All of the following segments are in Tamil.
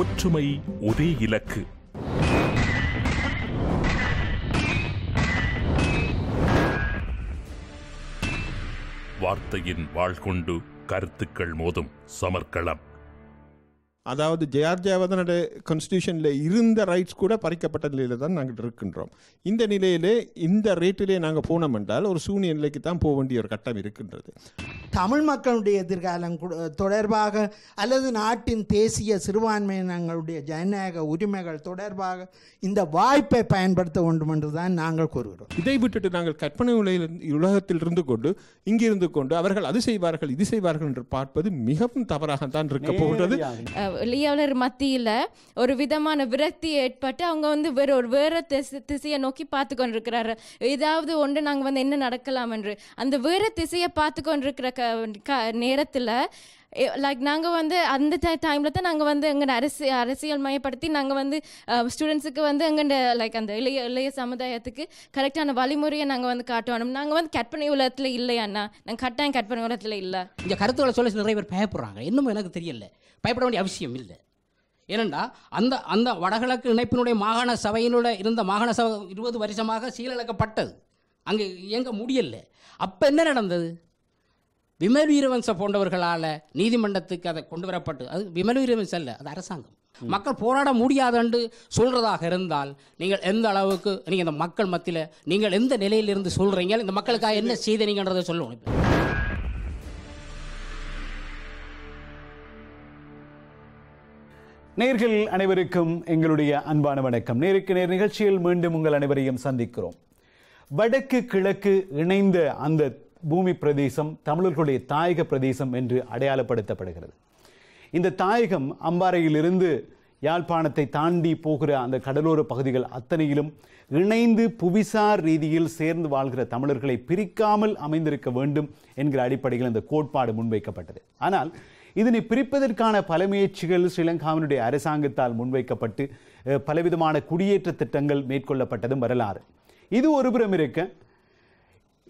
ஒற்றுமை ஒரே இலக்கு வார்த்தையின் வாழ்கொண்டு கருத்துக்கள் மோதும் சமர்க்களம் அதாவது ஜெயார்ஜியாவதனோட கான்ஸ்டியூஷனில் இருந்த ரைட்ஸ் கூட பறிக்கப்பட்ட நிலையில் தான் நாங்கள் இருக்கின்றோம் இந்த நிலையிலே இந்த ரேட்டிலே நாங்கள் போனோம் என்றால் ஒரு சூனிய நிலைக்கு தான் போக வேண்டிய ஒரு கட்டம் இருக்கின்றது தமிழ் மக்களுடைய எதிர்காலம் தொடர்பாக அல்லது நாட்டின் தேசிய சிறுபான்மையினங்களுடைய ஜனநாயக உரிமைகள் தொடர்பாக இந்த வாய்ப்பை பயன்படுத்த வேண்டும் என்று தான் நாங்கள் கூறுகிறோம் இதை விட்டுட்டு நாங்கள் கற்பனை உலகத்தில் இருந்து கொண்டு இங்கிருந்து கொண்டு அவர்கள் அது செய்வார்கள் இது செய்வார்கள் என்று பார்ப்பது மிகவும் தான் இருக்க போகின்றது லியோனர் மத்தியில் ஒரு விதமான விரக்தி ஏற்பட்டு அவங்க வந்து வேறு ஒரு வேறு திசை திசையை நோக்கி பார்த்து கொண்டிருக்கிறாரு ஏதாவது ஒன்று நாங்கள் வந்து என்ன நடக்கலாம் என்று அந்த வேறு திசையை பார்த்து கொண்டிருக்கிற க நேரத்தில் லைக் நாங்கள் வந்து அந்த டைமில் தான் நாங்கள் வந்து எங்கள் அரசு அரசியல் மயப்படுத்தி நாங்கள் வந்து ஸ்டூடெண்ட்ஸுக்கு வந்து எங்கள் லைக் அந்த இளைய இளைய சமுதாயத்துக்கு கரெக்டான வழிமுறையை நாங்கள் வந்து காட்டணும் நாங்கள் வந்து கற்பனை உலகத்தில் இல்லையாண்ணா நாங்கள் கட்டாயம் கற்பனை உலகத்தில் இல்லை இங்கே கருத்துக்களை சொல்லி நிறைய பேர் பயப்படுறாங்க இன்னும் எனக்கு தெரியல பயப்பட வேண்டிய அவசியம் இல்லை ஏனண்டா அந்த அந்த வடகிழக்கு இணைப்பினுடைய மாகாண சபையினுடைய இருந்த மாகாண சபை இருபது வருஷமாக சீலழக்கப்பட்டது அங்கே இயங்க முடியலை அப்போ என்ன நடந்தது விமல் வீரவன்ச போன்றவர்களால் நீதிமன்றத்துக்கு அதை கொண்டு வரப்பட்டு அது விமல் வீரவன்ச அல்ல அது அரசாங்கம் மக்கள் போராட முடியாதென்று சொல்கிறதாக இருந்தால் நீங்கள் எந்த அளவுக்கு நீங்கள் இந்த மக்கள் மத்தியில் நீங்கள் எந்த நிலையிலிருந்து சொல்கிறீங்க இந்த மக்களுக்காக என்ன செய்த நீங்கன்றதை சொல்லணும் நேர்கள் அனைவருக்கும் எங்களுடைய அன்பான வணக்கம் நேருக்கு நேர் நிகழ்ச்சியில் மீண்டும் உங்கள் அனைவரையும் சந்திக்கிறோம் வடக்கு கிழக்கு இணைந்த அந்த பூமி பிரதேசம் தமிழர்களுடைய தாயக பிரதேசம் என்று அடையாளப்படுத்தப்படுகிறது இந்த தாயகம் அம்பாறையிலிருந்து யாழ்ப்பாணத்தை தாண்டி போகிற அந்த கடலோர பகுதிகள் அத்தனையிலும் இணைந்து புவிசார் ரீதியில் சேர்ந்து வாழ்கிற தமிழர்களை பிரிக்காமல் அமைந்திருக்க வேண்டும் என்கிற அடிப்படையில் அந்த கோட்பாடு முன்வைக்கப்பட்டது ஆனால் இதனை பிரிப்பதற்கான பல முயற்சிகள் ஸ்ரீலங்காவினுடைய அரசாங்கத்தால் முன்வைக்கப்பட்டு பலவிதமான குடியேற்ற திட்டங்கள் மேற்கொள்ளப்பட்டதும் வரலாறு இது ஒருபுறம் இருக்க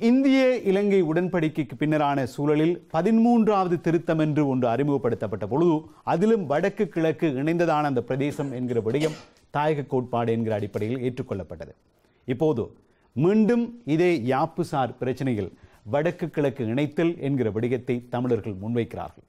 இந்திய இலங்கை உடன்படிக்கைக்கு பின்னரான சூழலில் பதிமூன்றாவது திருத்தம் என்று ஒன்று அறிமுகப்படுத்தப்பட்ட பொழுது அதிலும் வடக்கு கிழக்கு இணைந்ததான அந்த பிரதேசம் என்கிற விடயம் தாயக கோட்பாடு என்கிற அடிப்படையில் ஏற்றுக்கொள்ளப்பட்டது இப்போது மீண்டும் இதே யாப்பு சார் பிரச்சனையில் வடக்கு கிழக்கு இணைத்தல் என்கிற விடயத்தை தமிழர்கள் முன்வைக்கிறார்கள்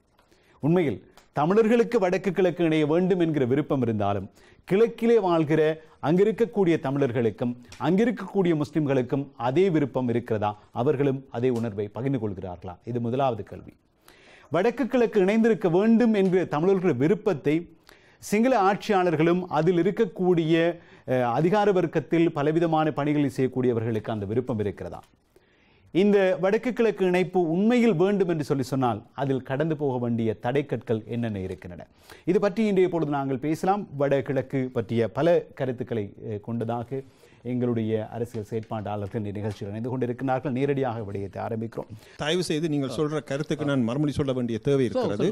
உண்மையில் தமிழர்களுக்கு வடக்கு கிழக்கு இணைய வேண்டும் என்கிற விருப்பம் இருந்தாலும் கிழக்கிலே வாழ்கிற அங்கிருக்கக்கூடிய தமிழர்களுக்கும் அங்கிருக்கக்கூடிய முஸ்லிம்களுக்கும் அதே விருப்பம் இருக்கிறதா அவர்களும் அதே உணர்வை பகிர்ந்து கொள்கிறார்களா இது முதலாவது கேள்வி வடக்கு கிழக்கு இணைந்திருக்க வேண்டும் என்கிற தமிழர்கள் விருப்பத்தை சிங்கள ஆட்சியாளர்களும் அதில் இருக்கக்கூடிய அதிகார வர்க்கத்தில் பலவிதமான பணிகளை செய்யக்கூடியவர்களுக்கு அந்த விருப்பம் இருக்கிறதா இந்த வடக்கு கிழக்கு இணைப்பு உண்மையில் வேண்டும் என்று சொல்லி சொன்னால் அதில் கடந்து போக வேண்டிய தடைக்கற்கள் என்னென்ன இருக்கின்றன இது பற்றி இன்றைய பொழுது நாங்கள் பேசலாம் வடகிழக்கு பற்றிய பல கருத்துக்களை கொண்டதாக எங்களுடைய அரசியல் செயற்பாட்டாளர்கள் இந்த நிகழ்ச்சியில் இணைந்து கொண்டிருக்கிறார்கள் நேரடியாக விடயத்தை ஆரம்பிக்கிறோம் தயவு செய்து நீங்கள் சொல்ற கருத்துக்கு நான் மறுமொழி சொல்ல வேண்டிய தேவை இருக்கிறது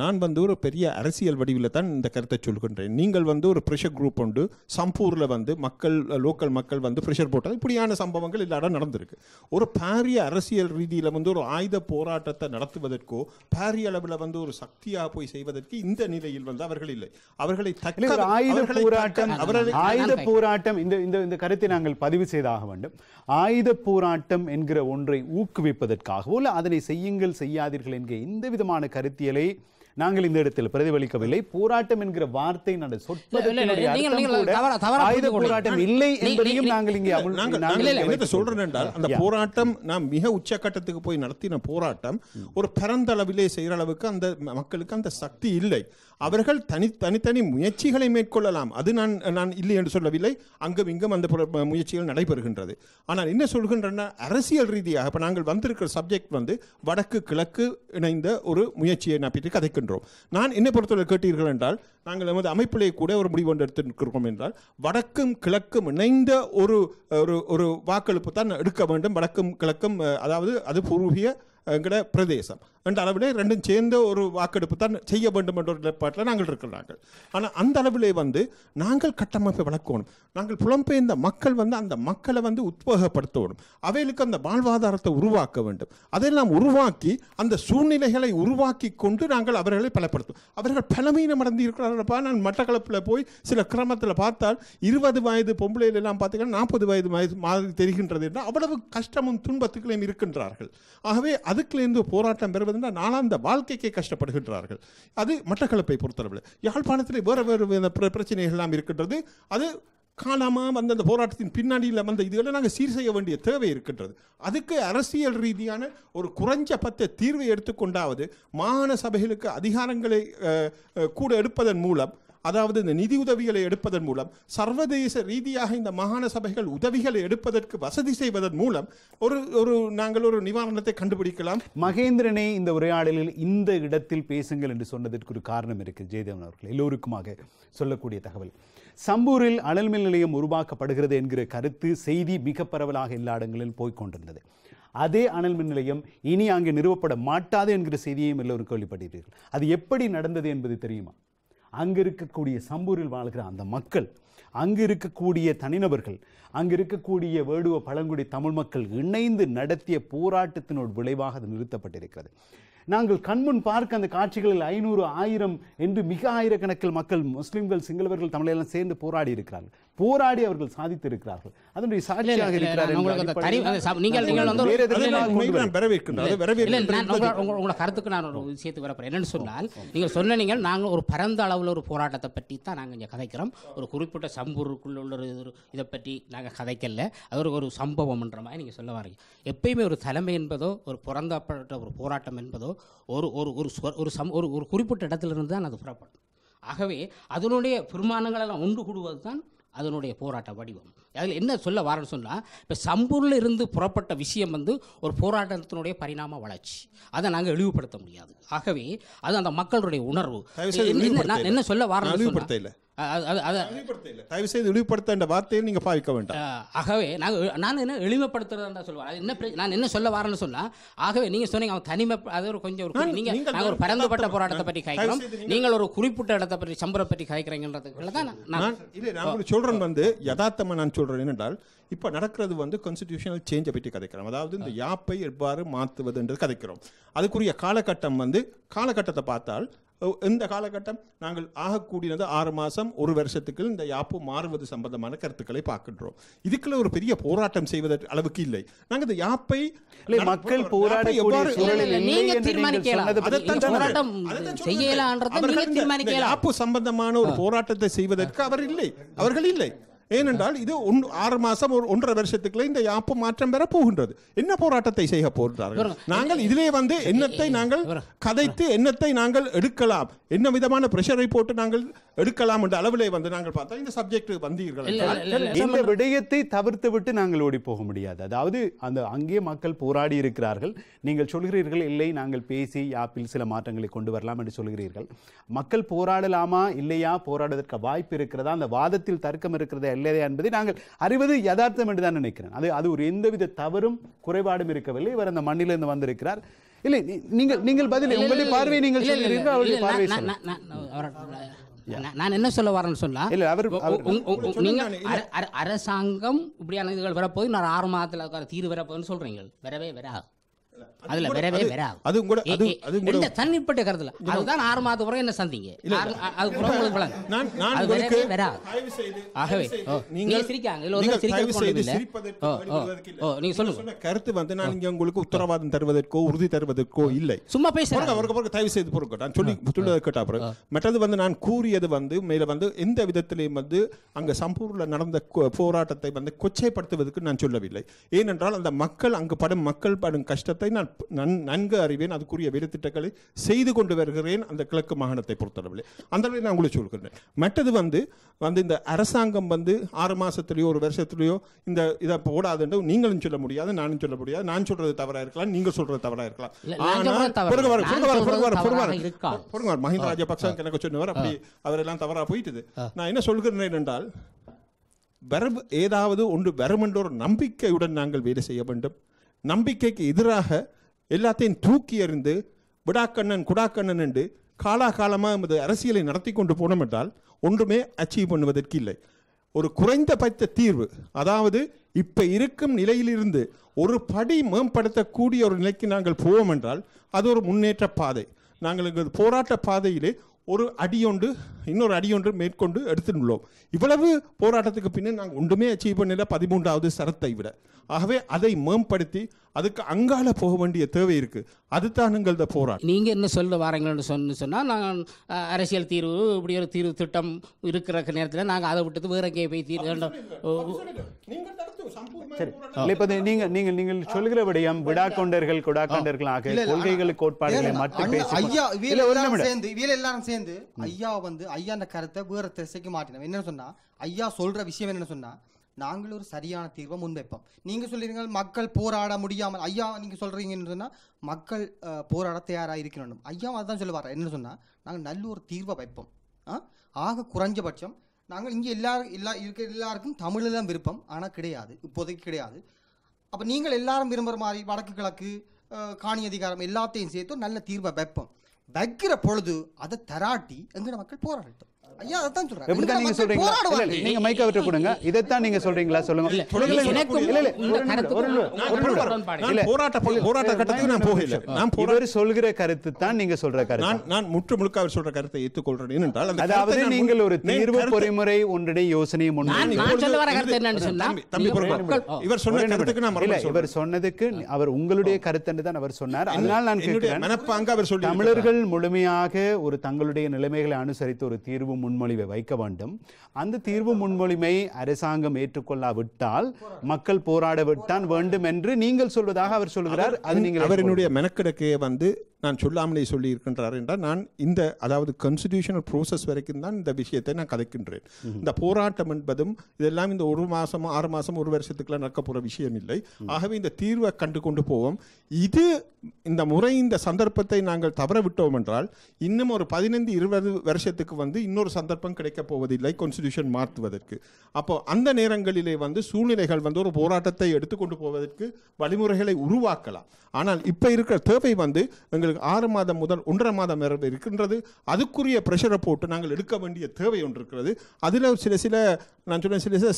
நான் வந்து ஒரு பெரிய அரசியல் வடிவில் தான் இந்த கருத்தை சொல்கின்றேன் நீங்கள் வந்து ஒரு ப்ரெஷர் குரூப் உண்டு சம்பூரில் வந்து மக்கள் லோக்கல் மக்கள் வந்து ப்ரெஷர் போட்டது இப்படியான சம்பவங்கள் எல்லா நடந்திருக்கு ஒரு பாரிய அரசியல் ரீதியில் வந்து ஒரு ஆயுத போராட்டத்தை நடத்துவதற்கோ பாரிய அளவில் வந்து ஒரு சக்தியாக போய் செய்வதற்கு இந்த நிலையில் வந்து அவர்கள் இல்லை அவர்களை தக்க ஆயுத போராட்டம் அவர்களை ஆயுத போராட்டம் இந்த இந்த கருத்தை நாங்கள் பதிவு செய்தாக வேண்டும் ஆயுத போராட்டம் என்கிற ஒன்றை ஊக்குவிப்பதற்காகவோ இல்லை அதனை செய்யுங்கள் செய்யாதீர்கள் என்கிற இந்த விதமான கருத்தியலை நாங்கள் இந்த இடத்தில் பிரதிபலிக்கவில்லை போராட்டம் என்கிற வார்த்தை போராட்டம் இல்லை என்பதையும் நாங்கள் இங்கே சொல்றேன் என்றால் அந்த போராட்டம் நாம் மிக உச்சக்கட்டத்துக்கு போய் நடத்தின போராட்டம் ஒரு பரந்தளவிலே செய்கிற அளவுக்கு அந்த மக்களுக்கு அந்த சக்தி இல்லை அவர்கள் தனி தனித்தனி முயற்சிகளை மேற்கொள்ளலாம் அது நான் நான் இல்லை என்று சொல்லவில்லை அங்கும் இங்கும் அந்த முயற்சிகள் நடைபெறுகின்றது ஆனால் என்ன சொல்கின்றன அரசியல் ரீதியாக இப்போ நாங்கள் வந்திருக்கிற சப்ஜெக்ட் வந்து வடக்கு கிழக்கு இணைந்த ஒரு முயற்சியை நான் பற்றி இருக்கின்றோம் நான் என்னை பொறுத்தவரை கேட்டீர்கள் என்றால் நாங்கள் நமது அமைப்பிலே கூட ஒரு முடிவு ஒன்று எடுத்துருக்கிறோம் என்றால் வடக்கும் கிழக்கும் இணைந்த ஒரு ஒரு வாக்களிப்பு தான் எடுக்க வேண்டும் வடக்கும் கிழக்கும் அதாவது அது பூர்வீக எங்கட பிரதேசம் என்ற அளவிலே ரெண்டும் சேர்ந்த ஒரு வாக்கெடுப்பு தான் செய்ய வேண்டும் என்ற ஒரு நிலைப்பாட்டில் நாங்கள் இருக்கிறார்கள் ஆனால் அந்த அளவிலே வந்து நாங்கள் கட்டமைப்பை வளர்க்கணும் நாங்கள் புலம்பெயர்ந்த மக்கள் வந்து அந்த மக்களை வந்து உத்வேகப்படுத்தணும் அவைகளுக்கு அந்த வாழ்வாதாரத்தை உருவாக்க வேண்டும் அதையெல்லாம் உருவாக்கி அந்த சூழ்நிலைகளை உருவாக்கி கொண்டு நாங்கள் அவர்களை பலப்படுத்தும் அவர்கள் பலமீனம் அடைந்து இருக்கிறார்களப்பா நான் மட்டக்களப்பில் போய் சில கிரமத்தில் பார்த்தால் இருபது வயது பொம்பளையிலெல்லாம் பார்த்தீங்கன்னா நாற்பது வயது வயது மாதிரி தெரிகின்றது என்றால் அவ்வளவு கஷ்டமும் துன்பத்துக்களையும் இருக்கின்றார்கள் ஆகவே அதுக்குலேருந்து போராட்டம் பெறுவதுன்னா நானும் அந்த வாழ்க்கைக்கே கஷ்டப்படுகின்றார்கள் அது மட்டக்களப்பை பொறுத்தளவில் யாழ்ப்பாணத்தில் வேறு வேறு பிரச்சனைகள் எல்லாம் இருக்கின்றது அது காணாமல் வந்த அந்த போராட்டத்தின் பின்னாடியில் வந்த இதுகளை நாங்கள் சீர் செய்ய வேண்டிய தேவை இருக்கின்றது அதுக்கு அரசியல் ரீதியான ஒரு குறைஞ்ச பத்த தீர்வை எடுத்துக்கொண்டாவது மாகாண சபைகளுக்கு அதிகாரங்களை கூட எடுப்பதன் மூலம் அதாவது இந்த நிதி உதவிகளை எடுப்பதன் மூலம் சர்வதேச ரீதியாக இந்த மாகாண சபைகள் உதவிகளை எடுப்பதற்கு வசதி செய்வதன் மூலம் ஒரு ஒரு நாங்கள் ஒரு நிவாரணத்தை கண்டுபிடிக்கலாம் மகேந்திரனே இந்த உரையாடலில் இந்த இடத்தில் பேசுங்கள் என்று சொன்னதற்கு ஒரு காரணம் இருக்குது ஜெயதேவன் அவர்கள் எல்லோருக்குமாக சொல்லக்கூடிய தகவல் சம்பூரில் அனல்மின் நிலையம் உருவாக்கப்படுகிறது என்கிற கருத்து செய்தி மிக பரவலாக எல்லா இடங்களில் போய்கொண்டிருந்தது அதே அனல் மின் நிலையம் இனி அங்கே நிறுவப்பட மாட்டாது என்கிற செய்தியையும் எல்லோரும் கேள்விப்பட்டீர்கள் அது எப்படி நடந்தது என்பது தெரியுமா அங்கே இருக்கக்கூடிய சம்பூரில் வாழ்கிற அந்த மக்கள் அங்கு இருக்கக்கூடிய தனிநபர்கள் அங்கு இருக்கக்கூடிய வேடுவ பழங்குடி தமிழ் மக்கள் இணைந்து நடத்திய போராட்டத்தினோட விளைவாக அது நிறுத்தப்பட்டிருக்கிறது நாங்கள் கண்முன் பார்க்க அந்த காட்சிகளில் ஐநூறு ஆயிரம் என்று மிக ஆயிரக்கணக்கில் மக்கள் முஸ்லிம்கள் சிங்களவர்கள் தமிழெல்லாம் சேர்ந்து போராடி இருக்கிறார்கள் போராடி அவர்கள் சாதித்து இருக்கிறார்கள் அதனுடைய சாட்சியாக உங்களோட கருத்துக்கு நான் ஒரு விஷயத்துக்கு என்னன்னு சொன்னால் நீங்கள் சொன்னீங்க நாங்கள் ஒரு பரந்த அளவில் ஒரு போராட்டத்தை பற்றி தான் நாங்கள் இங்கே கதைக்கிறோம் ஒரு குறிப்பிட்ட சம்பூருக்குள்ள உள்ள ஒரு இதை பற்றி நாங்கள் கதைக்கல அது ஒரு ஒரு சம்பவம்ன்ற மாதிரி நீங்கள் சொல்ல வரீங்க எப்பயுமே ஒரு தலைமை என்பதோ ஒரு பிறந்தப்பட்ட ஒரு போராட்டம் என்பதோ ஒரு ஒரு ஒரு ஒரு சம் ஒரு ஒரு குறிப்பிட்ட இடத்துலேருந்து தான் அது புறப்படும் ஆகவே அதனுடைய பெருமானங்களெல்லாம் ஒன்று கூடுவது தான் அதனுடைய போராட்ட வடிவம் அதில் என்ன சொல்ல வரேன்னு சொன்னால் இப்போ சம்பூரில் இருந்து புறப்பட்ட விஷயம் வந்து ஒரு போராட்டத்தினுடைய பரிணாம வளர்ச்சி அதை நாங்கள் இழிவுபடுத்த முடியாது ஆகவே அது அந்த மக்களுடைய உணர்வு நான் என்ன சொல்ல வரேன் இல்லை தயவு செய்து ஆகவே நாங்கள் நான் என்ன சொல்லுவேன் நான் என்ன சொல்ல வரேன்னு சொன்னால் ஆகவே நீங்கள் சொன்னீங்க அவன் தனிமை அது ஒரு கொஞ்சம் ஒரு நீங்கள் போராட்டத்தை பற்றி நீங்கள் ஒரு குறிப்பிட்ட இடத்தை பற்றி சம்பரம் பற்றி கதைக்கிறீங்கன்றதுக்குள்ள தான் நான் வந்து யதார்த்தமாக நான் சொல்கிறேன் என்னென்றால் இப்போ நடக்கிறது வந்து கான்ஸ்டியூஷனல் சேஞ்சை பற்றி கதைக்கிறோம் அதாவது இந்த யாப்பை எவ்வாறு மாற்றுவதுன்றது கதைக்கிறோம் அதுக்குரிய காலகட்டம் வந்து காலகட்டத்தை பார்த்தால் இந்த காலகட்டம் நாங்கள் ஆகக்கூடியது ஆறு மாதம் ஒரு வருஷத்துக்கு இந்த யாப்பு மாறுவது சம்பந்தமான கருத்துக்களை பார்க்கின்றோம் இதுக்குள்ள ஒரு பெரிய போராட்டம் செய்வதற்கு அளவுக்கு இல்லை நாங்கள் இந்த யாப்பை மக்கள் போராட்டம் எவ்வாறு யாப்பு சம்பந்தமான ஒரு போராட்டத்தை செய்வதற்கு அவர் இல்லை அவர்கள் இல்லை ஏனென்றால் இது ஒன்று ஆறு மாதம் ஒரு ஒன்றரை வருஷத்துக்குள்ள இந்த யாப்பு மாற்றம் பெற போகின்றது என்ன போராட்டத்தை செய்ய போகின்றார்கள் நாங்கள் இதிலே வந்து எண்ணத்தை நாங்கள் கதைத்து எண்ணத்தை நாங்கள் எடுக்கலாம் என்ன விதமான பிரஷரை போட்டு நாங்கள் எடுக்கலாம் என்ற அளவிலே வந்து நாங்கள் பார்த்தோம் இந்த சப்ஜெக்ட் வந்தீர்கள் இந்த விடயத்தை தவிர்த்து விட்டு நாங்கள் ஓடி போக முடியாது அதாவது அந்த அங்கே மக்கள் போராடி இருக்கிறார்கள் நீங்கள் சொல்கிறீர்கள் இல்லை நாங்கள் பேசி யாப்பில் சில மாற்றங்களை கொண்டு வரலாம் என்று சொல்கிறீர்கள் மக்கள் போராடலாமா இல்லையா போராடுவதற்கு வாய்ப்பு இருக்கிறதா அந்த வாதத்தில் தர்க்கம் இருக்கிறதா இல்லையா என்பதை நாங்கள் அறிவது யதார்த்தம் என்று தான் நினைக்கிறேன் அது அது ஒரு எந்தவித தவறும் குறைபாடும் இருக்கவில்லை இவர் அந்த மண்ணிலிருந்து வந்திருக்கிறார் இல்லை நீங்கள் நீங்கள் பதில் உங்களுடைய பார்வையை நீங்கள் சொல்கிறீர்கள் அவருடைய பார்வை நான் என்ன சொல்ல வரேன்னு சொன்னா நீங்க அரசாங்கம் இப்படியான இதுகள் வரப்போகுது நான் ஆறு மாதத்தில் தீர்வு வரப்போகுதுன்னு சொல்றீங்க வரவே வராது அதுல அது கூட அது கூட தனிப்பட்ட கருத்துல அதுதான் ஆறு பிறகு என்ன சந்திங்க அது உங்களுக்கு நான் நான் உங்களுக்கு ஆகவே நீங்க சிரிக்காங்க இல்ல ஒரு சிரிக்க போறது இல்ல ஓ நீங்க சொல்லுங்க கருத்து வந்து நான் இங்க உங்களுக்கு உத்தரவாதம் தருவதற்கோ உறுதி தருவதற்கோ இல்லை சும்மா பேசுறேன் அவருக்கு பிறகு தயவு செய்து பொறுக்க நான் சொல்லி பிறகு மற்றது வந்து நான் கூறியது வந்து மேல வந்து எந்த விதத்திலையும் வந்து அங்க சம்பூர்ல நடந்த போராட்டத்தை வந்து கொச்சைப்படுத்துவதற்கு நான் சொல்லவில்லை ஏனென்றால் அந்த மக்கள் அங்கு படும் மக்கள் படும் கஷ்டத்தை விடயத்தை நான் நன் நன்கு அறிவேன் அதுக்குரிய வேலைத்திட்டங்களை செய்து கொண்டு வருகிறேன் அந்த கிழக்கு மாகாணத்தை பொறுத்தளவில் அந்த அளவில் நான் உங்களுக்கு சொல்கிறேன் மற்றது வந்து வந்து இந்த அரசாங்கம் வந்து ஆறு மாதத்துலேயோ ஒரு வருஷத்துலேயோ இந்த இதை போடாதுன்ற நீங்களும் சொல்ல முடியாது நானும் சொல்ல முடியாது நான் சொல்றது தவறாக இருக்கலாம் நீங்கள் சொல்றது தவறாக இருக்கலாம் ஆனால் மஹிந்த ராஜபக்ச எனக்கு சொன்னவர் அப்படி அவரெல்லாம் தவறாக போயிட்டுது நான் என்ன சொல்கிறேன் என்றால் வரவு ஏதாவது ஒன்று வரும் என்ற ஒரு நம்பிக்கையுடன் நாங்கள் வேலை செய்ய வேண்டும் நம்பிக்கைக்கு எதிராக எல்லாத்தையும் தூக்கி எறிந்து விடாக்கண்ணன் குடாக்கண்ணன் என்று காலாகாலமாக நமது அரசியலை நடத்தி கொண்டு போனோம் என்றால் ஒன்றுமே அச்சீவ் பண்ணுவதற்கு இல்லை ஒரு குறைந்தபட்ச தீர்வு அதாவது இப்போ இருக்கும் நிலையிலிருந்து ஒரு படி மேம்படுத்தக்கூடிய ஒரு நிலைக்கு நாங்கள் போவோம் என்றால் அது ஒரு முன்னேற்ற பாதை நாங்கள் எங்கள் போராட்ட பாதையிலே ஒரு அடியொன்று இன்னொரு அடி ஒன்று மேற்கொண்டு எடுத்துள்ளோம் இவ்வளவு போராட்டத்துக்கு பின்னர் நாங்கள் ஒன்றுமே அச்சீவ் பண்ணல பதிமூன்றாவது சரத்தை விட ஆகவே அதை மேம்படுத்தி அதுக்கு அங்கால போக வேண்டிய தேவை இருக்குது அதுதான் எங்களது போராட்டம் நீங்கள் என்ன சொல்ல வாரங்கள்னு சொன்னு சொன்னால் நாங்கள் அரசியல் தீர்வு இப்படி ஒரு தீர்வு திட்டம் இருக்கிற நேரத்தில் நாங்கள் அதை விட்டு வேற எங்கேயே போய் தீர்வு சரி நீங்கள் நீங்கள் நீங்கள் சொல்கிற விடாக்கொண்டர்கள் ஐயா சேர்ந்து சேர்ந்து ஐயா வந்து ஐயா அந்த கருத்தை வேறு திசைக்கு மாற்றினோம் என்னென்னு சொன்னால் ஐயா சொல்கிற விஷயம் என்னென்னு சொன்னால் நாங்கள் ஒரு சரியான தீர்வை முன்வைப்போம் நீங்கள் சொல்லிடுங்க மக்கள் போராட முடியாமல் ஐயா நீங்கள் சொல்கிறீங்கன்னு சொன்னால் மக்கள் போராட தயாராக இருக்கணும் ஐயா அதுதான் சொல்லுவார் என்னென்னு சொன்னால் நாங்கள் நல்ல ஒரு தீர்வை வைப்போம் ஆக குறைஞ்சபட்சம் நாங்கள் இங்கே எல்லாரும் எல்லா இருக்க எல்லாருக்கும் தமிழில் தான் விருப்பம் ஆனால் கிடையாது இப்போதைக்கு கிடையாது அப்போ நீங்கள் எல்லாரும் விரும்புகிற மாதிரி வடக்கு கிழக்கு காணி அதிகாரம் எல்லாத்தையும் சேர்த்து நல்ல தீர்வை வைப்போம் வைக்கிற பொழுது அதை தராட்டி எங்கட மக்கள் போராடட்டும் நீங்கள் ஒரு தீர்வு பொறிமுறை இவர் இவர் சொன்னதுக்கு அவர் உங்களுடைய கருத்து என்று தான் அவர் சொன்னார் அதனால் நான் அவர் தமிழர்கள் முழுமையாக ஒரு தங்களுடைய நிலைமைகளை அனுசரித்து ஒரு தீர்வு தீர்வு முன்மொழிவை வைக்க வேண்டும் அந்த தீர்வு முன்மொழிமை அரசாங்கம் ஏற்றுக்கொள்ளாவிட்டால் மக்கள் போராடவிட்டான் வேண்டும் என்று நீங்கள் சொல்வதாக அவர் சொல்கிறார் அது நீங்கள் அவரினுடைய மெனக்கெடுக்கையை வந்து நான் சொல்லாமலே சொல்லியிருக்கின்றார் என்றால் நான் இந்த அதாவது கன்ஸ்டிடியூஷனல் ப்ரோசஸ் வரைக்கும் தான் இந்த விஷயத்தை நான் கதைக்கின்றேன் இந்த போராட்டம் என்பதும் இதெல்லாம் இந்த ஒரு மாதம் ஆறு மாதம் ஒரு வருஷத்துக்குலாம் நடக்க போகிற விஷயம் இல்லை ஆகவே இந்த தீர்வை கண்டு கொண்டு போவோம் இது இந்த முறை இந்த சந்தர்ப்பத்தை நாங்கள் தவற விட்டோம் என்றால் இன்னும் ஒரு பதினைந்து இருபது வருஷத்துக்கு வந்து இன்னொரு சந்தர்ப்பம் கிடைக்கப் போவதில்லை கன்ஸ்டியூஷன் மாற்றுவதற்கு அப்போ அந்த நேரங்களிலே வந்து சூழ்நிலைகள் வந்து ஒரு போராட்டத்தை எடுத்துக்கொண்டு போவதற்கு வழிமுறைகளை உருவாக்கலாம் ஆனால் இப்போ இருக்கிற தேவை வந்து எங்களுக்கு ஆறு மாதம் முதல் ஒன்றரை மாதம் வரை இருக்கின்றது அதுக்குரிய ப்ரெஷரை போட்டு நாங்கள் எடுக்க வேண்டிய தேவை ஒன்று இருக்கிறது அதில் சில சில நான் சொன்ன சில சில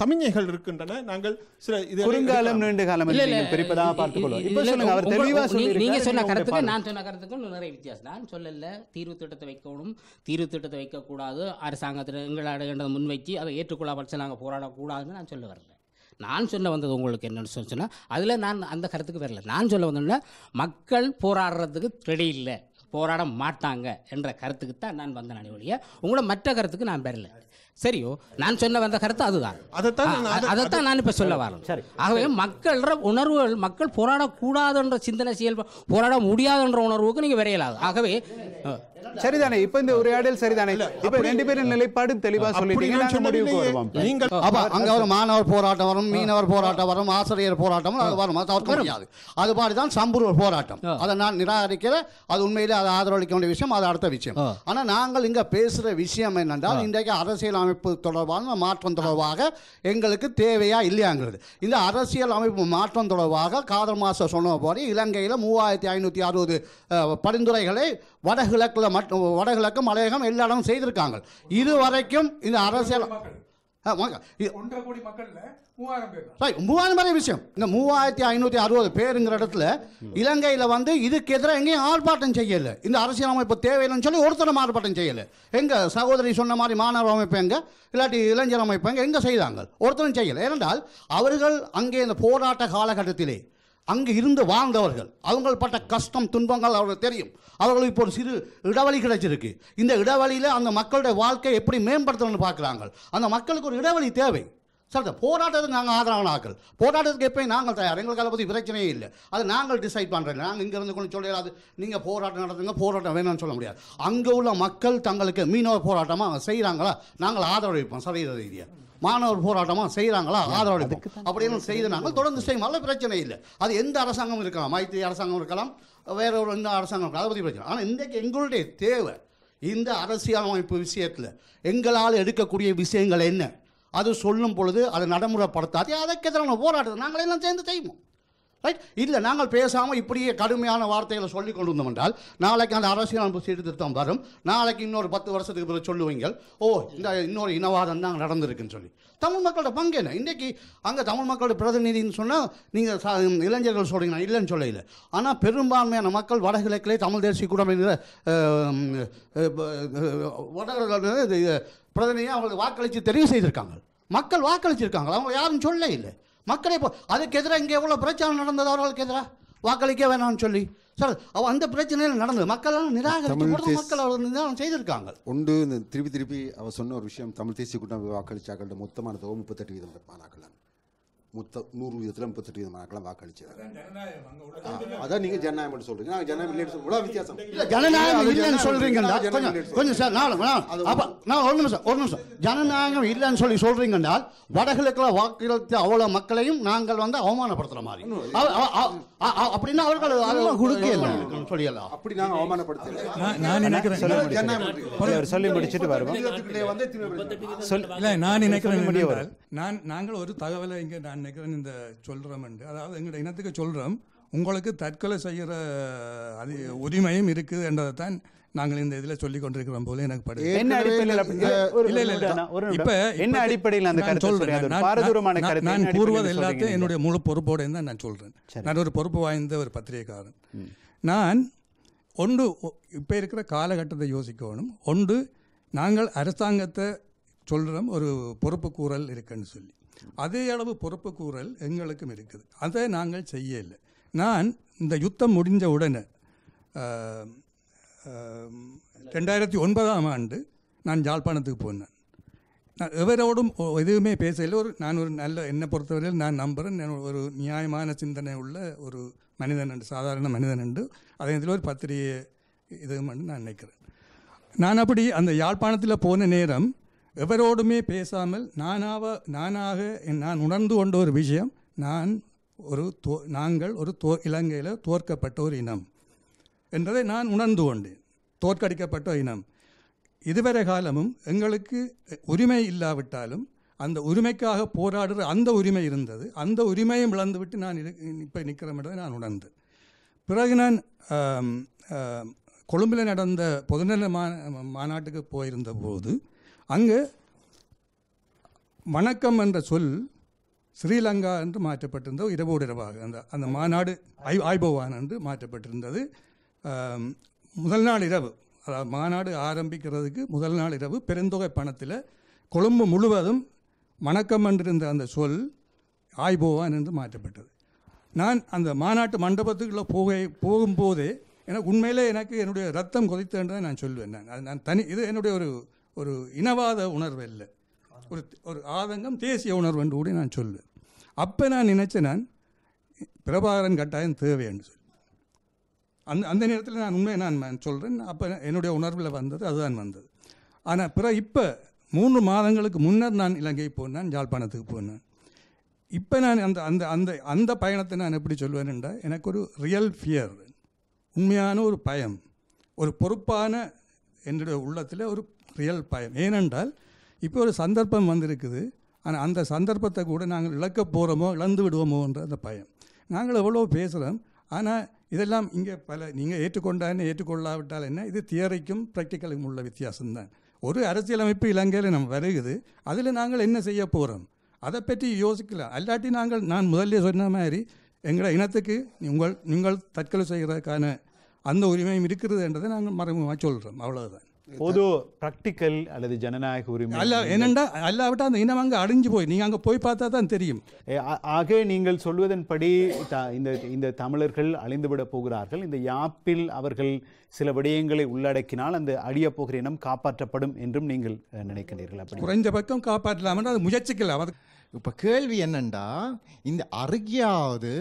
சமிஞைகள் இருக்கின்றன நாங்கள் சில இது குறுங்காலம் நீண்ட காலம் பிரிப்பதாக பார்த்துக்கொள்ளும் இப்போ சொல்லுங்க அவர் தெளிவாக சொல்லி நீங்கள் சொன்ன கருத்துக்கு நான் சொன்ன கருத்துக்கும் நிறைய வித்தியாசம் நான் சொல்லல தீர்வு திட்டத்தை வைக்கணும் தீர்வு திட்டத்தை வைக்கக்கூடாது அரசாங்கத்தில் எங்களோட முன்வைச்சு அதை ஏற்றுக்கொள்ள ஏற்றுக்கொள்ளாமல் நாங்கள் போராடக்கூடாதுன்னு நான் சொல்ல வரல நான் சொல்ல வந்தது உங்களுக்கு என்னென்னு சொன்னால் அதில் நான் அந்த கருத்துக்கு வரல நான் சொல்ல வந்தோம்னா மக்கள் போராடுறதுக்கு ரெடி இல்லை போராட மாட்டாங்க என்ற கருத்துக்கு தான் நான் வந்த ஒழிய உங்களை மற்ற கருத்துக்கு நான் பெறல சரியோ நான் சொன்ன வந்த கருத்து அதுதான் அதைத்தான் நான் இப்போ சொல்ல வரேன் ஆகவே மக்கள உணர்வுகள் மக்கள் போராடக்கூடாதுன்ற சிந்தனை செயல் போராட முடியாதுன்ற உணர்வுக்கு நீங்கள் விரையலாது ஆகவே சரிதானே இப்ப இந்த உரையாடல் சரிதானே இப்ப ரெண்டு பேரும் நிலைப்பாடு தெளிவா சொல்லிட்டீங்க நாங்க முடிவுக்கு வருவோம் அங்க ஒரு மாணவர் போராட்டம் வரும் மீனவர் போராட்டம் வரும் ஆசிரியர் போராட்டம் அது வரும் தவிர்க்க முடியாது அது மாதிரி தான் சம்பூர் போராட்டம் அதை நான் நிராகரிக்கிற அது உண்மையிலே அதை ஆதரவளிக்க வேண்டிய விஷயம் அது அடுத்த விஷயம் ஆனா நாங்கள் இங்க பேசுற விஷயம் என்னென்றால் இன்றைக்கு அரசியல் அமைப்பு தொடர்பான மாற்றம் தொடர்பாக எங்களுக்கு தேவையா இல்லையாங்கிறது இந்த அரசியல் அமைப்பு மாற்றம் தொடர்பாக காதல் மாசம் சொன்ன போது இலங்கையில் மூவாயிரத்தி ஐநூற்றி அறுபது பரிந்துரைகளை வடகிழக்கில் மட் வடகிழக்கு மலையகம் எல்லா இடமும் செய்திருக்காங்க இது வரைக்கும் இந்த அரசியல் மூவாயிரம் பேர் விஷயம் இந்த மூவாயிரத்தி ஐநூற்றி அறுபது பேருங்கிற இடத்துல இலங்கையில் வந்து இதுக்கு எதிராக எங்கேயும் ஆர்ப்பாட்டம் செய்யலை இந்த அரசியலமைப்பு தேவையில்லைன்னு சொல்லி ஒருத்தரும் ஆர்ப்பாட்டம் செய்யல எங்கள் சகோதரி சொன்ன மாதிரி மாணவர் அமைப்பு எங்கே இல்லாட்டி இளைஞர் அமைப்பு எங்கே எங்கே செய்தாங்க ஒருத்தரும் செய்யலை ஏனென்றால் அவர்கள் அங்கே இந்த போராட்ட காலகட்டத்திலே அங்கு இருந்து வாழ்ந்தவர்கள் அவங்கள் பட்ட கஷ்டம் துன்பங்கள் அவர்களுக்கு தெரியும் அவர்களுக்கு இப்போ ஒரு சிறு இடைவெளி கிடைச்சிருக்கு இந்த இடைவெளியில் அந்த மக்களுடைய வாழ்க்கை எப்படி மேம்படுத்தணும்னு பார்க்குறாங்க அந்த மக்களுக்கு ஒரு இடைவெளி தேவை சார் போராட்டத்துக்கு நாங்கள் ஆதரவானாக்கள் போராட்டத்துக்கு எப்பயும் நாங்கள் தயார் எங்களுக்கு அதை பற்றி பிரச்சனையே இல்லை அதை நாங்கள் டிசைட் பண்ணுறோம் நாங்கள் இங்கேருந்து கொஞ்சம் சொல்லிடாது நீங்கள் போராட்டம் நடத்துங்க போராட்டம் வேணும்னு சொல்ல முடியாது அங்கே உள்ள மக்கள் தங்களுக்கு மீனவ போராட்டமாக அவங்க செய்கிறாங்களா நாங்கள் ஆதரவு வைப்போம் சதவீத ரீதியாக மாணவர் போராட்டமாக செய்கிறாங்களா அப்படி அப்படின்னு செய்து நாங்கள் தொடர்ந்து செய்யும் நல்ல பிரச்சனை இல்லை அது எந்த அரசாங்கம் இருக்கலாம் மைத்திரி அரசாங்கம் இருக்கலாம் வேற ஒரு எந்த அரசாங்கம் இருக்கலாம் அதை பற்றி பிரச்சனை ஆனால் இன்றைக்கு எங்களுடைய தேவை இந்த அரசியலமைப்பு விஷயத்தில் எங்களால் எடுக்கக்கூடிய விஷயங்கள் என்ன அது சொல்லும் பொழுது அதை நடைமுறைப்படுத்தாதே அதற்கு எதிரான போராட்டத்தை நாங்கள் எல்லாம் சேர்ந்து செய்வோம் ரைட் இல்லை நாங்கள் பேசாமல் இப்படியே கடுமையான வார்த்தைகளை சொல்லி கொண்டு வந்தோம் என்றால் நாளைக்கு அந்த அரசியல் அமைப்பு சீர்திருத்தம் வரும் நாளைக்கு இன்னொரு பத்து வருஷத்துக்கு பிறகு சொல்லுவீங்க ஓ இந்த இன்னொரு இனவாதம் தான் அங்கே நடந்திருக்குன்னு சொல்லி தமிழ் மக்களோட பங்கு என்ன இன்றைக்கி அங்கே தமிழ் மக்களோட பிரதிநிதின்னு சொன்னால் நீங்கள் இளைஞர்கள் சொல்கிறீங்க இல்லைன்னு சொல்லல ஆனால் பெரும்பான்மையான மக்கள் வடகிழக்கிலே தமிழ் தேசிய கூட்டமைங்கிற வடகிழக்கு பிரதிநிதியை அவங்களுக்கு வாக்களித்து தெரிவு செய்திருக்காங்க மக்கள் வாக்களிச்சிருக்காங்க அவங்க யாரும் சொல்ல இல்லை மக்களை இப்போ அதுக்கு எதிராக இங்கே எவ்வளோ பிரச்சனை நடந்தது அவர்களுக்கு எதிராக வாக்களிக்க வேணாம்னு சொல்லி சார் அவ அந்த பிரச்சனையில் நடந்தது மக்கள் நிராகரித்து மக்கள் அவர் செய்திருக்காங்க உண்டு இந்த திருப்பி திருப்பி அவர் சொன்ன ஒரு விஷயம் தமிழ் தேசிய கூட்டம் வாக்களிச்சாக்கள் மொத்தமான தொகை முப்பத்தெட்டு வீதம் மாணாக்கள் முத்த நூறு விதத்தில் முப்பத்தெட்டு விதம் நாக்கெல்லாம் வாக்களிச்சது அதான் நீங்க ஜனநாயகம் சொல்றீங்க நாங்கள் ஜனநாயகம் வித்தியாசம் இல்லை ஜனநாயகம் இல்லைன்னு சொல்கிறீங்களா கொஞ்சம் கொஞ்சம் சார் நாலு நான் ஒரு நிமிஷம் ஒரு நிமிஷம் ஜனநாயகம் இல்லைன்னு சொல்லி சொல்கிறீங்கன்னால் வடகிழக்கில் வாக்களித்த அவ்வளவு மக்களையும் நாங்கள் வந்து அவமானப்படுத்துகிற மாதிரி அப்படின்னா அவர்கள் அதெல்லாம் கொடுக்க சொல்லிடலாம் அப்படி நாங்கள் அவமானப்படுத்தல நான் நினைக்கிறேன் சொல்லி முடிச்சுட்டு வருவோம் நான் நினைக்கிறேன் நான் நாங்கள் ஒரு தகவலை இங்கே நான் நினைக்கிறேன் இந்த சொல்கிறோம்ண்டு அதாவது எங்களுடைய இனத்துக்கு சொல்கிறோம் உங்களுக்கு தற்கொலை செய்கிற அது உரிமையும் இருக்குது என்றதை தான் நாங்கள் இந்த இதில் சொல்லி கொண்டிருக்கிறோம் போல எனக்கு படுது என்ன அடிப்படையில் நான் கூறுவது எல்லாத்தையும் என்னுடைய முழு பொறுப்போடு தான் நான் சொல்றேன் நான் ஒரு பொறுப்பு வாய்ந்த ஒரு பத்திரிகைக்காரன் நான் ஒன்று இப்போ இருக்கிற காலகட்டத்தை யோசிக்கணும் ஒன்று நாங்கள் அரசாங்கத்தை சொல்கிறோம் ஒரு பொறுப்பு கூறல் இருக்குன்னு சொல்லி அதே அளவு பொறுப்பு கூறல் எங்களுக்கும் இருக்குது அதை நாங்கள் செய்யலை நான் இந்த யுத்தம் முடிஞ்ச உடனே ரெண்டாயிரத்தி ஒன்பதாம் ஆண்டு நான் யாழ்ப்பாணத்துக்கு போனேன் நான் எவரோடும் எதுவுமே பேசல ஒரு நான் ஒரு நல்ல என்னை பொறுத்தவரையில் நான் நம்புகிறேன் ஒரு நியாயமான சிந்தனை உள்ள ஒரு மனிதன் உண்டு சாதாரண மனிதன் உண்டு அதே இதில் ஒரு பத்திரிகை இதுவும் நான் நினைக்கிறேன் நான் அப்படி அந்த யாழ்ப்பாணத்தில் போன நேரம் எவரோடுமே பேசாமல் நானாக நானாக நான் உணர்ந்து கொண்ட ஒரு விஷயம் நான் ஒரு தோ நாங்கள் ஒரு தோ இலங்கையில் தோற்கப்பட்ட ஒரு இனம் என்றதை நான் உணர்ந்து கொண்டேன் தோற்கடிக்கப்பட்ட இனம் இதுவரை காலமும் எங்களுக்கு உரிமை இல்லாவிட்டாலும் அந்த உரிமைக்காக போராடுற அந்த உரிமை இருந்தது அந்த உரிமையும் விளந்துவிட்டு நான் இப்போ நிற்கிறோம் நான் உணர்ந்தேன் பிறகு நான் கொழும்பில் நடந்த பொதுநல மாநாட்டுக்கு போயிருந்த போது அங்கு வணக்கம் என்ற சொல் ஸ்ரீலங்கா என்று மாற்றப்பட்டிருந்த இரவோடு இரவாக அந்த அந்த மாநாடு ஐ ஆய்பவான் என்று மாற்றப்பட்டிருந்தது முதல் நாள் இரவு அதாவது மாநாடு ஆரம்பிக்கிறதுக்கு முதல் நாள் இரவு பெருந்தொகை பணத்தில் கொழும்பு முழுவதும் வணக்கம் என்றிருந்த அந்த சொல் ஆய்போவான் என்று மாற்றப்பட்டது நான் அந்த மாநாட்டு மண்டபத்துக்குள்ளே போக போகும்போது எனக்கு உண்மையிலே எனக்கு என்னுடைய ரத்தம் கொதித்தேன்றதை நான் சொல்லுவேன் நான் அது நான் தனி இது என்னுடைய ஒரு ஒரு இனவாத உணர்வு இல்லை ஒரு ஒரு ஆதங்கம் தேசிய உணர்வு என்று கூட நான் சொல்லுவேன் அப்போ நான் நினச்சேன் நான் பிரபாகரன் கட்டாயம் தேவை என்று சொல்லி அந்த அந்த நேரத்தில் நான் உண்மையை நான் சொல்கிறேன் அப்போ என்னுடைய உணர்வில் வந்தது அதுதான் வந்தது ஆனால் பிற இப்போ மூன்று மாதங்களுக்கு முன்னர் நான் இலங்கை போனேன் ஜாழ்ப்பாணத்துக்கு போனேன் இப்போ நான் அந்த அந்த அந்த அந்த பயணத்தை நான் எப்படி சொல்வேன்டா எனக்கு ஒரு ரியல் ஃபியர் உண்மையான ஒரு பயம் ஒரு பொறுப்பான என்னுடைய உள்ளத்தில் ஒரு ரியல் பயம் ஏனென்றால் இப்போ ஒரு சந்தர்ப்பம் வந்திருக்குது ஆனால் அந்த சந்தர்ப்பத்தை கூட நாங்கள் இழக்க போகிறோமோ இழந்து விடுவோமோன்ற அந்த பயம் நாங்கள் எவ்வளோ பேசுகிறோம் ஆனால் இதெல்லாம் இங்கே பல நீங்கள் ஏற்றுக்கொண்டாலும் ஏற்றுக்கொள்ளாவிட்டால் என்ன இது தியரிக்கும் ப்ராக்டிக்கலுக்கும் உள்ள வித்தியாசம்தான் ஒரு அரசியலமைப்பு இலங்கையில் நம்ம வருகுது அதில் நாங்கள் என்ன செய்ய போகிறோம் அதை பற்றி யோசிக்கலாம் அல்லாட்டி நாங்கள் நான் முதல்ல சொன்ன மாதிரி எங்களை இனத்துக்கு உங்கள் நீங்கள் தற்கொலை செய்கிறதுக்கான அந்த உரிமையும் இருக்கிறது என்றதை நாங்கள் மறைமுகமாக சொல்கிறோம் அவ்வளோதான் பொது ப்ராக்டிக்கல் அல்லது ஜனநாயக உரிமை அல்ல என்னண்டா அல்லாவிட்டால் அந்த இனம் அங்கே அழிஞ்சு போய் நீங்கள் அங்கே போய் பார்த்தா தான் தெரியும் ஆக நீங்கள் சொல்வதன்படி த இந்த இந்த தமிழர்கள் அழிந்துவிட போகிறார்கள் இந்த யாப்பில் அவர்கள் சில விடயங்களை உள்ளடக்கினால் அந்த அழிய போகிற இனம் காப்பாற்றப்படும் என்றும் நீங்கள் நினைக்கிறீர்கள் அப்படி குறைந்த பக்கம் காப்பாற்றலாம் அது முயற்சிக்கலாம் அது இப்போ கேள்வி என்னென்னா இந்த அருகியாவது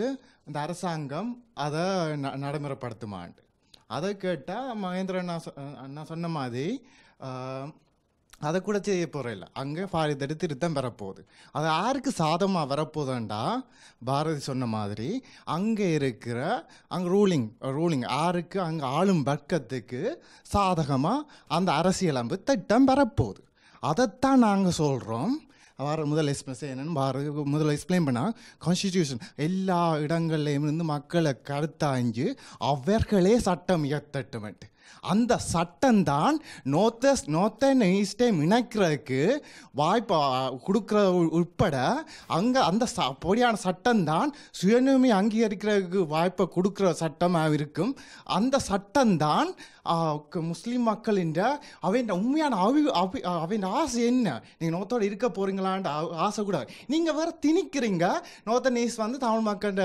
இந்த அரசாங்கம் அதை நடைமுறைப்படுத்துமான் அதை கேட்டால் மகேந்திர அண்ணா அண்ணா சொன்ன மாதிரி அதை கூட செய்ய போகிற இல்லை அங்கே பாரதியடி திருத்தம் வரப்போகுது அது யாருக்கு சாதமாக வரப்போகுதுண்டா பாரதி சொன்ன மாதிரி அங்கே இருக்கிற அங்கே ரூலிங் ரூலிங் யாருக்கு அங்கே ஆளும் வர்க்கத்துக்கு சாதகமாக அந்த அரசியலமைப்பு திட்டம் வரப்போகுது அதைத்தான் நாங்கள் சொல்கிறோம் அவர் முதல் எக்ஸ்பிரஸ் என்னென்னு அவர் முதல் எக்ஸ்பிளைன் பண்ணால் கான்ஸ்டியூஷன் எல்லா இடங்கள்லேயும் இருந்து மக்களை கருத்தாய்ஞ்சு அவர்களே சட்டம் மட்டு அந்த சட்டம் தான் நோத்த நோத்தன் ஈஸ்டையும் இணைக்கிறதுக்கு வாய்ப்பு கொடுக்குற உட்பட அங்கே அந்த ச பொடியான சட்டம் தான் சுயநிமை அங்கீகரிக்கிறதுக்கு வாய்ப்பை கொடுக்குற சட்டமாக இருக்கும் அந்த சட்டம் தான் முஸ்லீம் மக்கள் என்ற அவன் உண்மையான அவி அபி அவன் ஆசை என்ன நீங்கள் நோத்தோடு இருக்க போகிறீங்களான் ஆசை கூட நீங்கள் வேறு திணிக்கிறீங்க நோத்த நீஸ் வந்து தமிழ் மக்கள்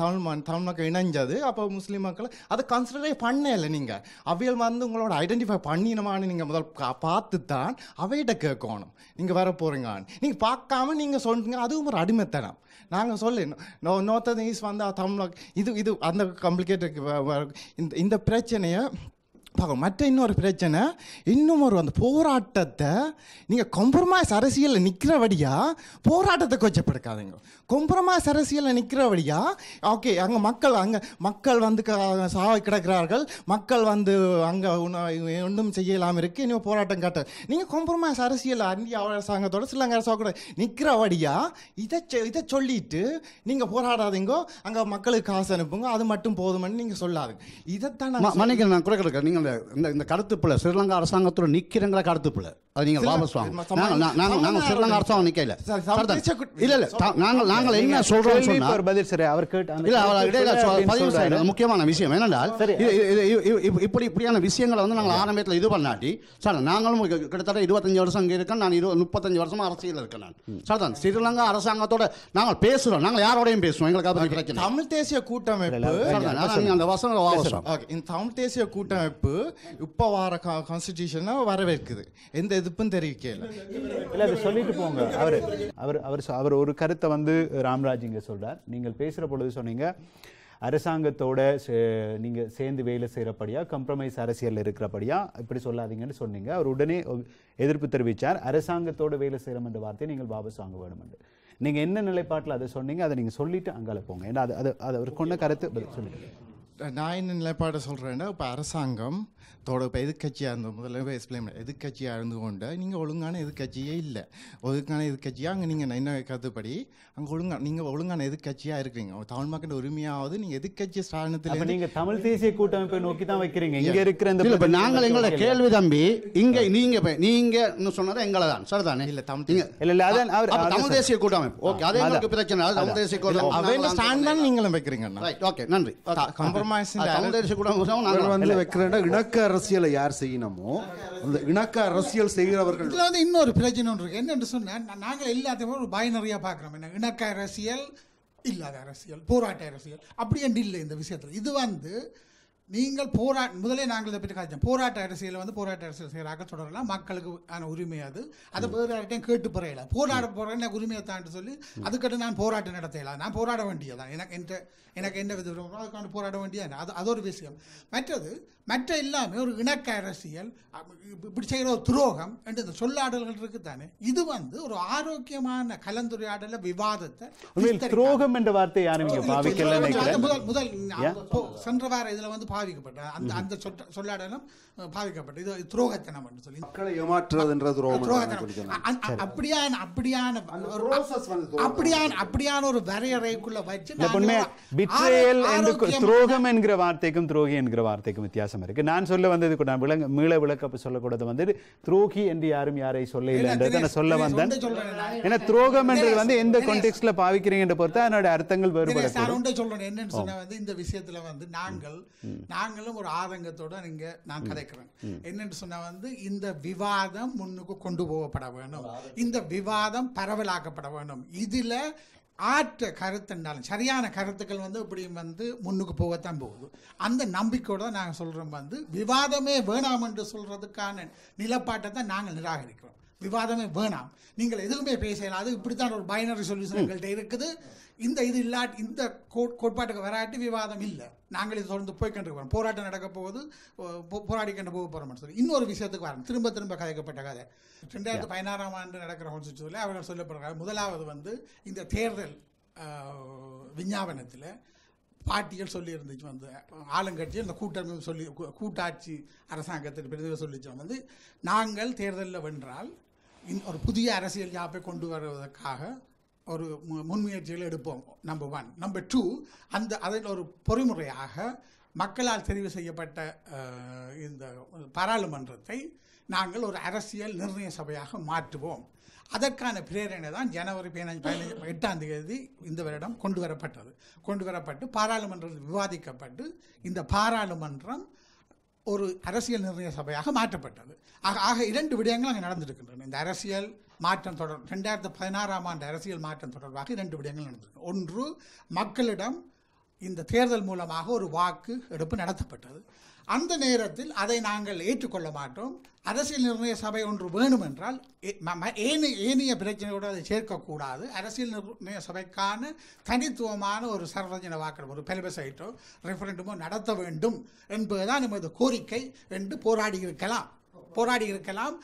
தமிழ் தமிழ் மக்கள் இணைஞ்சது அப்போ முஸ்லீம் மக்கள் அதை கன்சிடரே பண்ணே இல்லை நீங்கள் அவையில் வந்து உங்களோட ஐடென்டிஃபை பண்ணினமானு நீங்கள் முதல் பார்த்து தான் அவையிட்ட கேட்கணும் நீங்கள் வர போகிறீங்களான்னு நீங்கள் பார்க்காம நீங்கள் சொன்னீங்க அதுவும் ஒரு அடிமைத்தனம் நாங்கள் சொல்லு நோ நோத்த திங் வந்து தமிழ் இது இது அந்த காம்ப்ளிகேட்டட் இந்த இந்த பிரச்சனையை பார்க்க மற்ற இன்னொரு பிரச்சனை இன்னும் ஒரு அந்த போராட்டத்தை நீங்கள் கம்ப்ரமைஸ் அரசியலில் நிற்கிறபடியாக போராட்டத்தை கொச்சப்படுக்காதீங்க கம்ப்ரமைஸ் அரசியலில் நிற்கிறபடியாக ஓகே அங்கே மக்கள் அங்கே மக்கள் வந்து சாவை கிடக்கிறார்கள் மக்கள் வந்து அங்கே ஒன்றும் செய்யலாம் இருக்குது இன்னும் போராட்டம் காட்ட நீங்கள் கம்ப்ரமைஸ் அரசியல் இந்திய அரசாங்கத்தோட கூட நிற்கிற நிற்கிறபடியாக இதை இதை சொல்லிட்டு நீங்கள் போராடாதீங்கோ அங்கே மக்களுக்கு காசு அனுப்புங்க அது மட்டும் போதுமென்னு நீங்கள் சொல்லாதுங்க இதைத்தான் நான் கூட கிடக்கிறேன் நீங்கள் நாங்கள் இந்த இந்த கருத்துப்பில் ஸ்ரீலங்கா அரசாங்கத்தில் நிற்கிறங்கிற கருத்துப்பில் அது நீங்க வாபஸ் வாங்க நாங்கள் நாங்கள் ஸ்ரீலங்கா அரசாங்கம் நிக்கல இல்லை இல்ல நாங்கள் நாங்க என்ன சொல்கிறோம் சொன்னால் பதில் சரி அவர் கேட்டு இல்லை அவர் இடையில பதிவு முக்கியமான விஷயம் என்னென்றால் இப்படி இப்படியான விஷயங்களை வந்து நாங்க ஆரம்பத்துல இது பண்ணாட்டி சார் நாங்களும் கிட்டத்தட்ட இருபத்தஞ்சு வருஷம் இங்க இருக்கேன் நான் இருபது முப்பத்தஞ்சு வருஷமா அரசியல் இருக்கேன் நான் சார் ஸ்ரீலங்கா அரசாங்கத்தோட நாங்க பேசுறோம் நாங்க யாரோடையும் பேசுவோம் எங்களுக்கு அதை பிரச்சனை தமிழ் தேசிய கூட்டமைப்பு அந்த வசனம் இந்த தமிழ் தேசிய கூட்டமைப்பு இப்போ வர கான்ஸ்டிடியூஷனை வரவேற்குது எந்த எதிர்ப்பும் தெரிவிக்கல இல்லை அதை சொல்லிட்டு போங்க அவர் அவர் அவர் அவர் ஒரு கருத்தை வந்து ராம்ராஜ் இங்கே சொல்கிறார் நீங்கள் பேசுகிற பொழுது சொன்னீங்க அரசாங்கத்தோட நீங்கள் சேர்ந்து வேலை செய்கிறபடியாக கம்ப்ரமைஸ் அரசியல் இருக்கிறப்படியா இப்படி சொல்லாதீங்கன்னு சொன்னீங்க அவர் உடனே எதிர்ப்பு தெரிவித்தார் அரசாங்கத்தோட வேலை செய்கிறோம் என்ற வார்த்தையை நீங்கள் வாபஸ் வாங்க வேணுமென்று நீங்கள் என்ன நிலைப்பாட்டில் அதை சொன்னீங்க அதை நீங்கள் சொல்லிவிட்டு அங்கால போங்க ஏன்னா அது அது அதை அவர் கொண்ட கருத்து சொல்லிட்டு நான் என்ன நிலைப்பாடு சொல்கிறேன்னா இப்போ அரசாங்கம் தோட இப்போ எதிர்கட்சியாக இருந்தோம் முதல்ல போய் எக்ஸ்பிளைன் பண்ண எதிர்கட்சியாக இருந்து கொண்டு நீங்கள் ஒழுங்கான எதிர்கட்சியே இல்லை ஒழுங்கான எதிர்கட்சியாக அங்கே நீங்கள் என்ன கருத்துப்படி அங்கே ஒழுங்கா நீங்கள் ஒழுங்கான எதிர்கட்சியாக இருக்கிறீங்க தமிழ் மக்கள் உரிமையாவது நீங்கள் எதிர்கட்சி ஸ்தானத்தில் நீங்கள் தமிழ் தேசிய கூட்டமைப்பை நோக்கி தான் வைக்கிறீங்க இங்கே இருக்கிற இந்த இப்போ நாங்கள் எங்களோட கேள்வி தம்பி இங்கே நீங்கள் நீங்கள் சொன்னது எங்களை தான் சரிதானே இல்லை தமிழ் இல்லை இல்லை அதான் தமிழ் தேசிய கூட்டமைப்பு ஓகே அதே பிரச்சனை தமிழ் தேசிய கூட்டமைப்பு ஸ்டாண்ட் தான் நீங்களும் வைக்கிறீங்க ஓகே நன்றி கம்ப்ரமைஸ் தமிழ் தேசிய கூட்டமைப்பு நாங்கள் வந்து அரசியலை யார் செய்யணுமோ அந்த இணக்க அரசியல் செய்கிறவர்கள் இதில் வந்து இன்னொரு பிரச்சனை ஒன்று இருக்குது என்னென்று சொன்னால் நாங்கள் எல்லாத்தையுமே ஒரு பயனறியாக பார்க்குறோம் என்ன இணக்க அரசியல் இல்லாத அரசியல் போராட்ட அரசியல் அப்படி என்று இல்லை இந்த விஷயத்தில் இது வந்து நீங்கள் போரா முதலே நாங்கள் இதை பற்றி காய்ச்சோம் போராட்ட அரசியலை வந்து போராட்ட அரசியல் செய்கிறாக தொடரலாம் மக்களுக்கு ஆன உரிமை அது அதை வேறு கேட்டு புறையல போராட போகிறேன் எனக்கு உரிமையை தான்ட்டு சொல்லி அதுக்கிட்ட நான் போராட்டம் நடத்தலாம் நான் போராட வேண்டியதான் எனக்கு என்ற எனக்கு என்ன வித அதுக்கான போராட வேண்டியதான் அது அது ஒரு விஷயம் மற்றது மற்ற எல்லாமே ஒரு இணக்க அரசியல் இப்படி செய்கிற ஒரு துரோகம் என்று இந்த சொல்லாடல்கள் இருக்குது தானே இது வந்து ஒரு ஆரோக்கியமான கலந்துரையாடல விவாதத்தை துரோகம் என்ற வார்த்தை முதல் முதல் சென்ற வார இதில் வந்து பாவிக்கப்பட்ட அந்த அந்த சொட்ட சொல்லாடலும் பாவிக்கப்பட்ட இது துரோகத்தனம் என்று சொல்லி மக்களை ஏமாற்றுறதுன்ற துரோகம் அப்படியான அப்படியான அப்படியான அப்படியான ஒரு வரையறைக்குள்ள வச்சு துரோகம் என்கிற வார்த்தைக்கும் துரோகி என்கிற வார்த்தைக்கும் வித்தியாசம் இருக்கு நான் சொல்ல வந்தது கூட விளங்க மீள விளக்க சொல்லக்கூடாது வந்து துரோகி என்று யாரும் யாரை சொல்ல இல்லைன்றது நான் சொல்ல வந்தேன் ஏன்னா துரோகம் என்றது வந்து எந்த கான்டெக்ட்ல பாவிக்கிறீங்கன்ற பொறுத்து அதனுடைய அர்த்தங்கள் வேறுபட சொல்றேன் என்னன்னு சொன்னா வந்து இந்த விஷயத்துல வந்து நாங்கள் நாங்களும் ஒரு ஆதங்கத்தோட இங்க நான் கதைக்கிறேன் என்னன்னு சொன்னா வந்து இந்த விவாதம் முன்னுக்கு கொண்டு போகப்பட வேணும் இந்த விவாதம் பரவலாக்கப்பட வேணும் இதுல ஆற்ற கருத்துண்டாலும் சரியான கருத்துக்கள் வந்து இப்படி வந்து முன்னுக்கு போகத்தான் போகுது அந்த நம்பிக்கையோட தான் நாங்கள் சொல்கிறோம் வந்து விவாதமே வேணாம் என்று சொல்கிறதுக்கான நிலப்பாட்டை தான் நாங்கள் நிராகரிக்கிறோம் விவாதமே வேணாம் நீங்கள் எதுவுமே பேசலாம் அது இப்படித்தான் ஒரு பைனரி சொல்யூஷன் எங்கள்கிட்ட இருக்குது இந்த இது இல்லாட்டி இந்த கோட்பாட்டுக்கு வராட்டி விவாதம் இல்லை நாங்கள் இது தொடர்ந்து போய்கொண்டிருக்கிறோம் போராட்டம் நடக்க போகுது போராடி கண்டு போக போகிறோம் சொல்லி இன்னொரு விஷயத்துக்கு வரணும் திரும்ப திரும்ப கதைக்கப்பட்ட கதை ரெண்டாயிரத்து பதினாறாம் ஆண்டு நடக்கிற ஹோன்சுச்சூரில் அவர்கள் சொல்லப்படுறாங்க முதலாவது வந்து இந்த தேர்தல் விஞ்ஞாபனத்தில் பாட்டிகள் சொல்லியிருந்துச்சு வந்து ஆளுங்கட்சி இந்த கூட்டமை சொல்லி கூட்டாட்சி அரசாங்கத்தின் பிரதிநிதிகள் சொல்லிச்சு வந்து நாங்கள் தேர்தலில் வென்றால் ஒரு புதிய அரசியல் யாப்பை கொண்டு வருவதற்காக ஒரு முன்முயற்சிகளை எடுப்போம் நம்பர் ஒன் நம்பர் டூ அந்த அதில் ஒரு பொறிமுறையாக மக்களால் தெரிவு செய்யப்பட்ட இந்த பாராளுமன்றத்தை நாங்கள் ஒரு அரசியல் நிர்ணய சபையாக மாற்றுவோம் அதற்கான பிரேரணை தான் ஜனவரி பதினஞ்சு பதினஞ்சு எட்டாம் தேதி இந்த வருடம் கொண்டு வரப்பட்டது கொண்டு வரப்பட்டு பாராளுமன்றத்தில் விவாதிக்கப்பட்டு இந்த பாராளுமன்றம் ஒரு அரசியல் நிர்ணய சபையாக மாற்றப்பட்டது ஆக ஆக இரண்டு விடயங்கள் அங்கே நடந்திருக்கின்றன இந்த அரசியல் மாற்றம் தொடர் ரெண்டாயிரத்து பதினாறாம் ஆண்டு அரசியல் மாற்றம் தொடர்பாக இரண்டு விடயங்கள் நடந்திருக்கு ஒன்று மக்களிடம் இந்த தேர்தல் மூலமாக ஒரு வாக்கு எடுப்பு நடத்தப்பட்டது அந்த நேரத்தில் அதை நாங்கள் ஏற்றுக்கொள்ள மாட்டோம் அரசியல் நிர்ணய சபை ஒன்று வேணுமென்றால் ஏனி ஏனைய பிரச்சனையோடு அதை சேர்க்கக்கூடாது அரசியல் நிர்ணய சபைக்கான தனித்துவமான ஒரு சர்வஜன வாக்கெடுப்பு ஒரு பெல்பசைட்டோ ரெஃபரண்டுமோ நடத்த வேண்டும் என்பதுதான் நமது கோரிக்கை என்று போராடி இருக்கலாம் போராடி இருக்கலாம்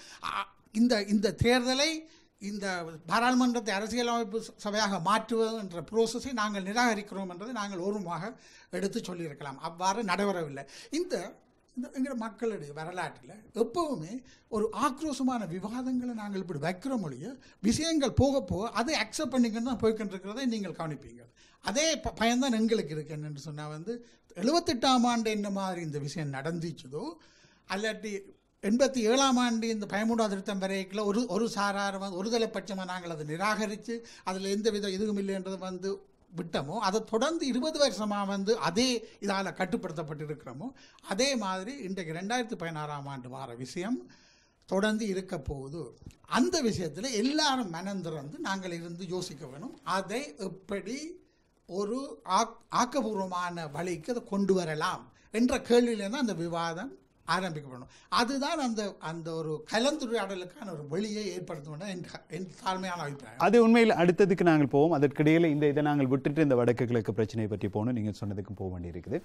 இந்த இந்த தேர்தலை இந்த பாராளுமன்றத்தை அரசியலமைப்பு சபையாக மாற்றுவது என்ற ப்ரோசஸை நாங்கள் நிராகரிக்கிறோம் என்றதை நாங்கள் ஓர்வமாக எடுத்து சொல்லியிருக்கலாம் அவ்வாறு நடைபெறவில்லை இந்த இந்த எங்கள் மக்களுடைய வரலாற்றில் எப்போவுமே ஒரு ஆக்ரோஷமான விவாதங்களை நாங்கள் இப்படி வைக்கிற மொழியோ விஷயங்கள் போக போக அதை அக்செப்ட் பண்ணிக்கணும் தான் போய்கிட்டு நீங்கள் கவனிப்பீங்க அதே ப பயன்தான் எங்களுக்கு இருக்கு என்னென்னு சொன்னால் வந்து எழுபத்தெட்டாம் ஆண்டு என்ன மாதிரி இந்த விஷயம் நடந்துச்சதோ அல்லாட்டி எண்பத்தி ஏழாம் ஆண்டு இந்த பயமூடாவது திருத்தம் வரைக்கில் ஒரு ஒரு சாரார் வந்து ஒருதலைப்பட்சமாக நாங்கள் அதை நிராகரித்து அதில் எந்த வித இதுவும் இல்லைன்றது வந்து விட்டமோ அதை தொடர்ந்து இருபது வருஷமாக வந்து அதே இதால் கட்டுப்படுத்தப்பட்டிருக்கிறோமோ அதே மாதிரி இன்றைக்கு ரெண்டாயிரத்தி பதினாறாம் ஆண்டு வார விஷயம் தொடர்ந்து இருக்க போகுது அந்த விஷயத்தில் எல்லாரும் மனந்திறந்து நாங்கள் இருந்து யோசிக்க வேணும் அதை எப்படி ஒரு ஆக் ஆக்கபூர்வமான வழிக்கு அதை கொண்டு வரலாம் என்ற கேள்வியிலேருந்து அந்த விவாதம் ஆரம்பிக்கப்படணும் அதுதான் அந்த அந்த ஒரு கலந்துரையாடலுக்கான ஒரு வழியை வேண்டும் என் தாழ்மையான அபிப்பிராயம் அது உண்மையில் அடுத்ததுக்கு நாங்கள் போவோம் அதற்கிடையில் இந்த இதை நாங்கள் விட்டுட்டு இந்த வடக்கு கிழக்கு பிரச்சனையை பற்றி போகணும் நீங்கள் சொன்னதுக்கும் போக வேண்டியிருக்குது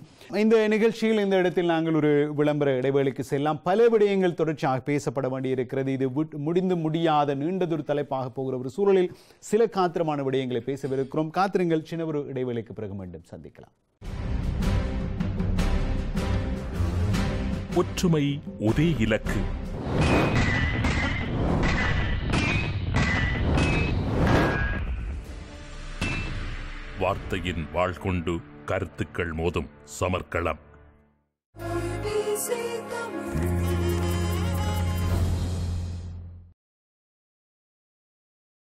இந்த நிகழ்ச்சியில் இந்த இடத்தில் நாங்கள் ஒரு விளம்பர இடைவேளைக்கு செல்லாம் பல விடயங்கள் தொடர்ச்சியாக பேசப்பட வேண்டியிருக்கிறது இது முடிந்து முடியாத நீண்டதொரு தலைப்பாக போகிற ஒரு சூழலில் சில காத்திரமான விடயங்களை பேசவிருக்கிறோம் காத்திரங்கள் சின்ன ஒரு இடைவேளைக்கு பிறகு மீண்டும் சந்திக்கலாம் ஒற்றுமை ஒரே இலக்கு வார்த்தையின் வாழ்கொண்டு கருத்துக்கள் மோதும் சமர்க்களம்